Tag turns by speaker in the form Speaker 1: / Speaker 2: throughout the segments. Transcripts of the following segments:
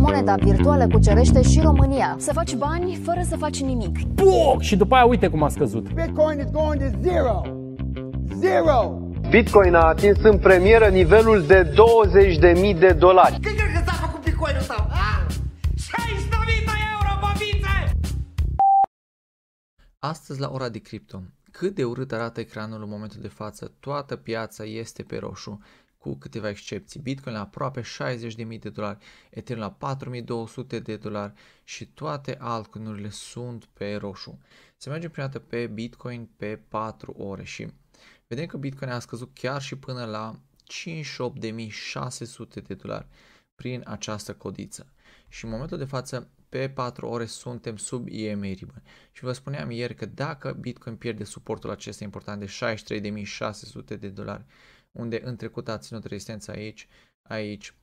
Speaker 1: moneda virtuală cucerește și România. Să faci bani fără să faci nimic. Puh! Și după aia uite cum a scăzut. Bitcoin is going to zero. Zero! Bitcoin a atins în premieră nivelul de 20.000 de dolari. Când crezi că s-a făcut Bitcoin-ul tău? de Astăzi la ora de cripto, cât de urât arată ecranul în momentul de față, toată piața este pe roșu cu câteva excepții. Bitcoin la aproape 60.000 de dolari, Ethereum la 4.200 de dolari și toate altcoinurile sunt pe roșu. Să mergem prima dată pe Bitcoin pe 4 ore și vedem că Bitcoin a scăzut chiar și până la 58.600 de dolari prin această codiță. Și în momentul de față pe 4 ore suntem sub EMA Ribbon. Și vă spuneam ieri că dacă Bitcoin pierde suportul acesta important de 63.600 de dolari unde în trecut a ținut rezistența aici, aici,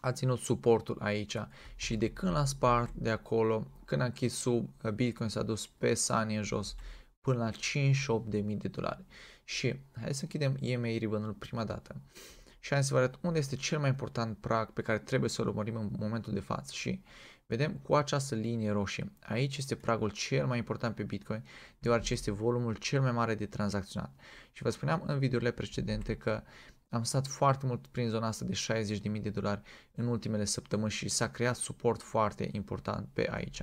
Speaker 1: a ținut suportul aici și de când l-a spart de acolo, când a închis sub, uh, Bitcoin s-a dus pe sani în jos până la 58.000 de dolari. Și hai să închidem EMA ribbon prima dată și hai să vă arăt unde este cel mai important prag pe care trebuie să-l urmărim în momentul de față și uh, Vedem cu această linie roșie. Aici este pragul cel mai important pe Bitcoin, deoarece este volumul cel mai mare de tranzacționat. Și vă spuneam în videourile precedente că am stat foarte mult prin zona asta de 60.000 de dolari în ultimele săptămâni și s-a creat suport foarte important pe aici.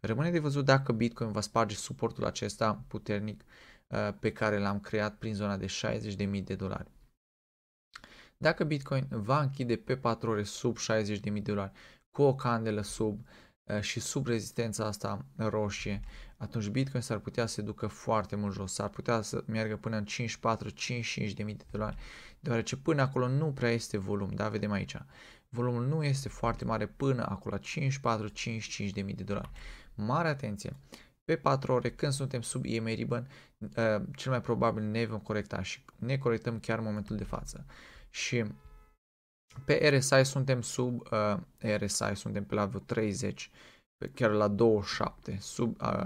Speaker 1: Rămâne de văzut dacă Bitcoin va sparge suportul acesta puternic uh, pe care l-am creat prin zona de 60.000 de dolari. Dacă Bitcoin va închide pe 4 ore sub 60.000 de dolari cu o candelă sub eh, și sub rezistența asta roșie, atunci Bitcoin s-ar putea să se ducă foarte mult jos, s-ar putea să meargă până în 54-55 de mii de dolari, deoarece până acolo nu prea este volum, da, vedem aici, volumul nu este foarte mare până acolo, 54-55 de mii de dolari. Mare atenție! Pe 4 ore, când suntem sub EMA Ribbon, eh, cel mai probabil ne vom corecta și ne corectăm chiar în momentul de față. Și pe RSI suntem sub uh, RSI, suntem pe la vreo 30, chiar la 27, sub, uh,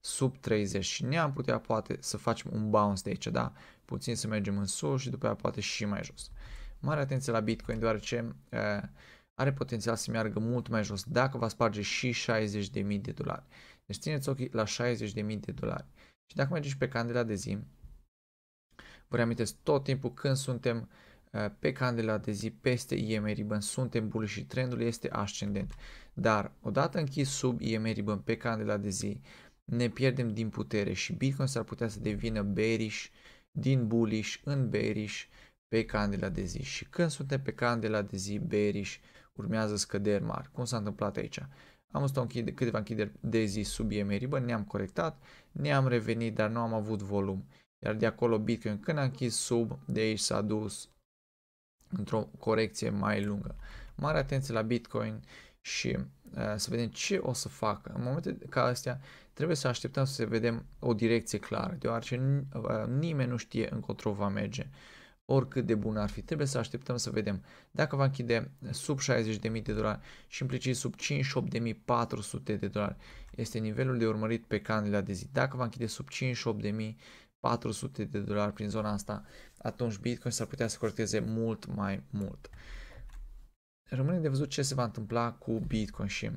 Speaker 1: sub 30 și ne-am putea poate să facem un bounce de aici, da? Puțin să mergem în sus și după aia poate și mai jos. Mare atenție la Bitcoin deoarece uh, are potențial să meargă mult mai jos dacă va sparge și 60.000 de dolari. Deci țineți ochii la 60.000 de dolari. Și dacă mergeți pe candela de zi, vă reamintesc tot timpul când suntem uh, Eh, pe candela de zi peste IM Ribbon suntem bullish și trendul este ascendent. Dar odată închis sub IM Ribbon pe candela de zi ne pierdem din putere și Bitcoin s-ar putea să devină bearish din bullish în bearish pe candela de zi. Și când suntem pe candela de zi bearish urmează scăderi mari. Cum s-a întâmplat aici? Am văzut închide, câteva închideri de zi sub IM Ribbon, ne-am corectat, ne-am revenit, dar nu am avut volum. Iar de acolo Bitcoin când a închis sub, de aici s-a dus într-o corecție mai lungă. Mare atenție la Bitcoin și uh, să vedem ce o să facă. În momente ca astea trebuie să așteptăm să vedem o direcție clară, deoarece uh, nimeni nu știe încotro va merge. Oricât de bun ar fi, trebuie să așteptăm să vedem dacă va închide sub 60.000 de dolari și implicit sub 58.400 de dolari. Este nivelul de urmărit pe candela de zi. Dacă va închide sub 58.000 400 de dolari prin zona asta, atunci Bitcoin s-ar putea să corecteze mult mai mult. Rămâne de văzut ce se va întâmpla cu Bitcoin și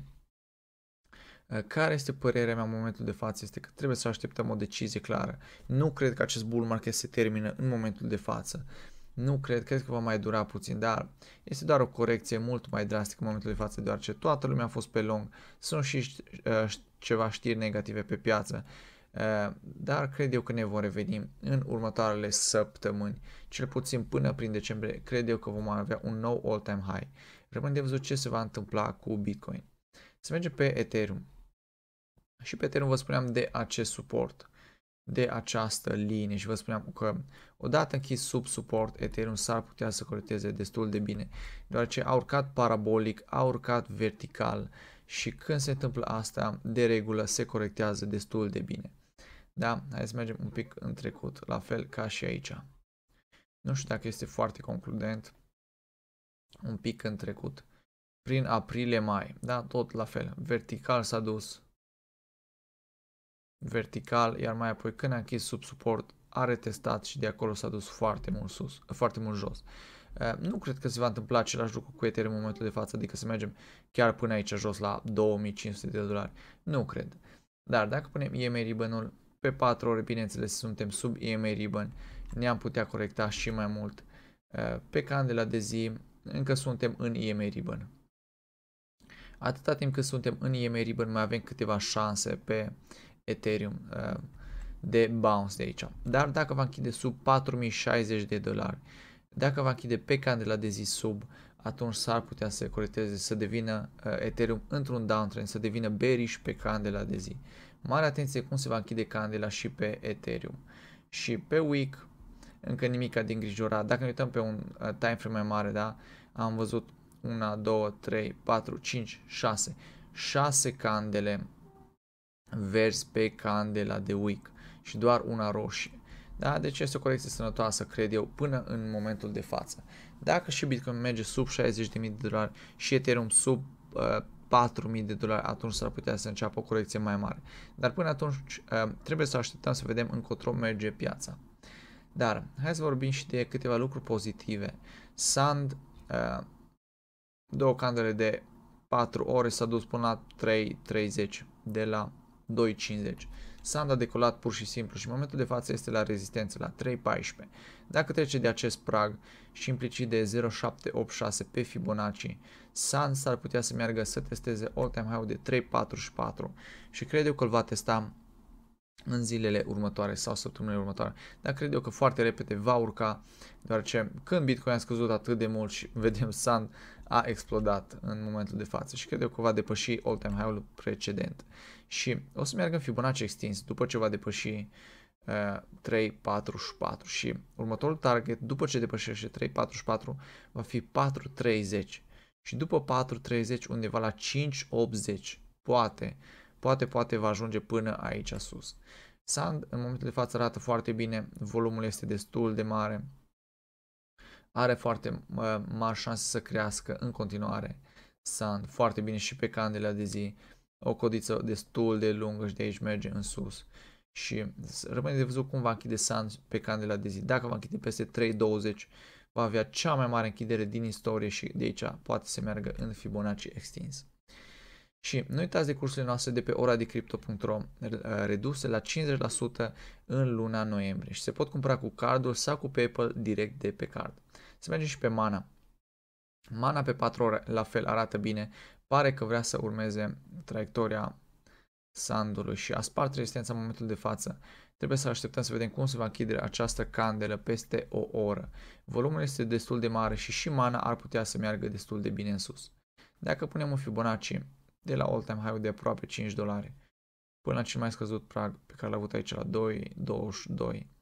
Speaker 1: uh, care este părerea mea în momentul de față este că trebuie să așteptăm o decizie clară. Nu cred că acest bull market se termină în momentul de față. Nu cred, cred că va mai dura puțin, dar este doar o corecție mult mai drastică în momentul de față, deoarece toată lumea a fost pe long, sunt și uh, ceva știri negative pe piață Eh, dar cred eu că ne vom reveni în următoarele săptămâni, cel puțin până prin decembrie, cred eu că vom avea un nou all-time high. Rămâne de văzut ce se va întâmpla cu Bitcoin. Să mergem pe Ethereum. Și pe Ethereum vă spuneam de acest suport, de această linie și vă spuneam că odată închis sub suport, Ethereum s-ar putea să corecteze destul de bine, deoarece a urcat parabolic, a urcat vertical și când se întâmplă asta, de regulă se corectează destul de bine. Da? Hai să mergem un pic în trecut, la fel ca și aici. Nu știu dacă este foarte concludent. Un pic în trecut. Prin aprilie-mai, da? Tot la fel. Vertical s-a dus. Vertical, iar mai apoi când a închis sub suport, a retestat și de acolo s-a dus foarte mult sus, foarte mult jos. Nu cred că se va întâmpla același lucru cu Ethereum în momentul de față, adică să mergem chiar până aici jos la 2500 de dolari. Nu cred. Dar dacă punem EMA ribbon pe 4 ore, bineînțeles, suntem sub EMA Ribbon, ne-am putea corecta și mai mult. Uh, pe candela de zi, încă suntem în EMA Ribbon. Atâta timp cât suntem în EMA Ribbon, mai avem câteva șanse pe Ethereum uh, de bounce de aici. Dar dacă va închide sub 4060 de dolari, dacă va închide pe candela de zi sub, atunci s-ar putea să corecteze, să devină uh, Ethereum într-un downtrend, să devină bearish pe candela de zi. Mare atenție cum se va închide candela și pe Ethereum. Și pe week, încă nimica de îngrijorat. Dacă ne uităm pe un uh, time frame mai mare, da, am văzut 1, 2, 3, 4, 5, 6. 6 candele verzi pe candela de week și doar una roșie. Da? Deci este o colecție sănătoasă, cred eu, până în momentul de față. Dacă și Bitcoin merge sub 60.000 de dolari și Ethereum sub uh, 4.000 de dolari, atunci s-ar putea să înceapă o corecție mai mare. Dar până atunci um, trebuie să așteptăm să vedem încotro merge piața. Dar hai să vorbim și de câteva lucruri pozitive. Sand, uh, două candele de 4 ore s-a dus până la 3.30 de la 2.50. Sanda a decolat pur și simplu și în momentul de față este la rezistență, la 3.14. Dacă trece de acest prag și implicit de 0.786 pe Fibonacci, Sand s-ar putea să meargă să testeze all-time high-ul de 3.44 și cred eu că îl va testa în zilele următoare sau săptămânile următoare. Dar cred eu că foarte repede va urca, deoarece când Bitcoin a scăzut atât de mult și vedem Sand a explodat în momentul de față și cred eu că va depăși all-time high-ul precedent. Și o să meargă în Fibonacci extins după ce va depăși uh, 3.44 și următorul target după ce depășește 3.44 va fi 4.30 și după 4.30 undeva la 5.80 poate, poate, poate va ajunge până aici sus. Sand în momentul de față arată foarte bine, volumul este destul de mare, are foarte mari șanse să crească în continuare. Sand, foarte bine și pe candela de zi, o codiță destul de lungă și de aici merge în sus. Și rămâne de văzut cum va închide Sand pe candela de zi. Dacă va închide peste 3.20, va avea cea mai mare închidere din istorie și de aici poate să meargă în Fibonacci extins. Și nu uitați de cursurile noastre de pe ora de crypto.ro reduse la 50% în luna noiembrie și se pot cumpăra cu cardul sau cu PayPal direct de pe card. Să mergem și pe mana. Mana pe 4 ore la fel arată bine. Pare că vrea să urmeze traiectoria sandului și a spart rezistența în momentul de față. Trebuie să așteptăm să vedem cum se va închide această candelă peste o oră. Volumul este destul de mare și și mana ar putea să meargă destul de bine în sus. Dacă punem un Fibonacci de la all time high de aproape 5 dolari până la cel mai scăzut prag pe care l-a avut aici la 2,22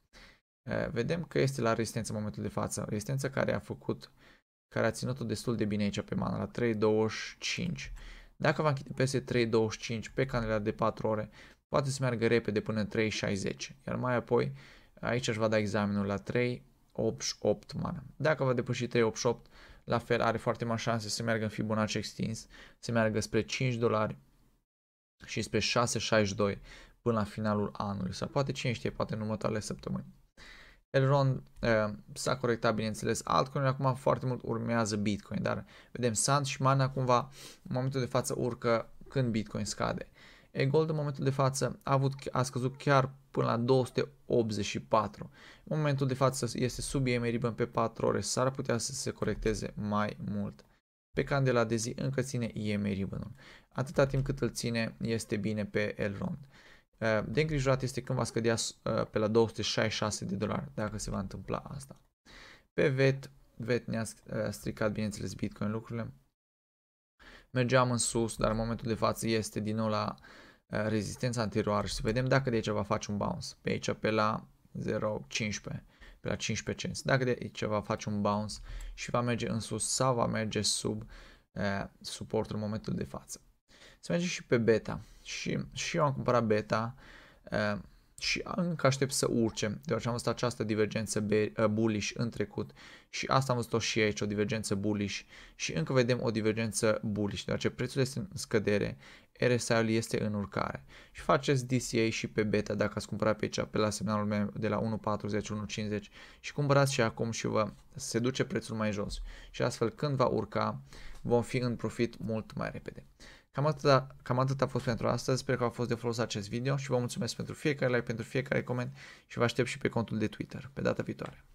Speaker 1: Eh, vedem că este la rezistență în momentul de față. Rezistență care a făcut, care a ținut-o destul de bine aici pe mana, la 3.25. Dacă va închide peste 3.25 pe canalele de 4 ore, poate să meargă repede până 3.60. Iar mai apoi, aici aș va da examenul la 3.88 mana. Dacă va depăși 3.88, la fel are foarte mari șanse să meargă în Fibonacci extins, să meargă spre 5 dolari și spre 6.62 până la finalul anului sau poate cine știe, poate în următoarele săptămâni. Elrond uh, s-a corectat, bineînțeles, altcoin acum foarte mult urmează Bitcoin, dar vedem Sand și Mana cumva în momentul de față urcă când Bitcoin scade. E Gold în momentul de față a, avut, a scăzut chiar până la 284. În momentul de față este sub EMA Ribbon pe 4 ore, s-ar putea să se corecteze mai mult. Pe candela de zi încă ține EMA Ribbon-ul. Atâta timp cât îl ține, este bine pe Elrond. Eh, de îngrijorat este când va scădea eh, pe la 266 de dolari, dacă se va întâmpla asta. Pe VET, VET ne-a eh, stricat, bineînțeles, Bitcoin lucrurile. Mergeam în sus, dar în momentul de față este din nou la rezistența anterioară și să vedem dacă de aici va face un bounce. Pe aici pe la 0.15, pe la 15 cents. Dacă de aici va face un bounce și va merge în sus sau va merge sub suportul în momentul de față. Să mergem și pe beta. Și, și eu am cumpărat beta uh, și încă aștept să urce, deoarece am văzut această divergență bullish în trecut și asta am văzut-o și aici, o divergență bullish și încă vedem o divergență bullish, deoarece prețul este în scădere, RSI-ul este în urcare și faceți DCA și pe beta dacă ați cumpărat pe aici, pe la semnalul meu de la 1.40, 1.50 și cumpărați și acum și vă se duce prețul mai jos și astfel când va urca vom fi în profit mult mai repede. Cam atât, cam atât a fost pentru astăzi, sper că a fost de folos acest video și vă mulțumesc pentru fiecare like, pentru fiecare coment și vă aștept și pe contul de Twitter. Pe data viitoare!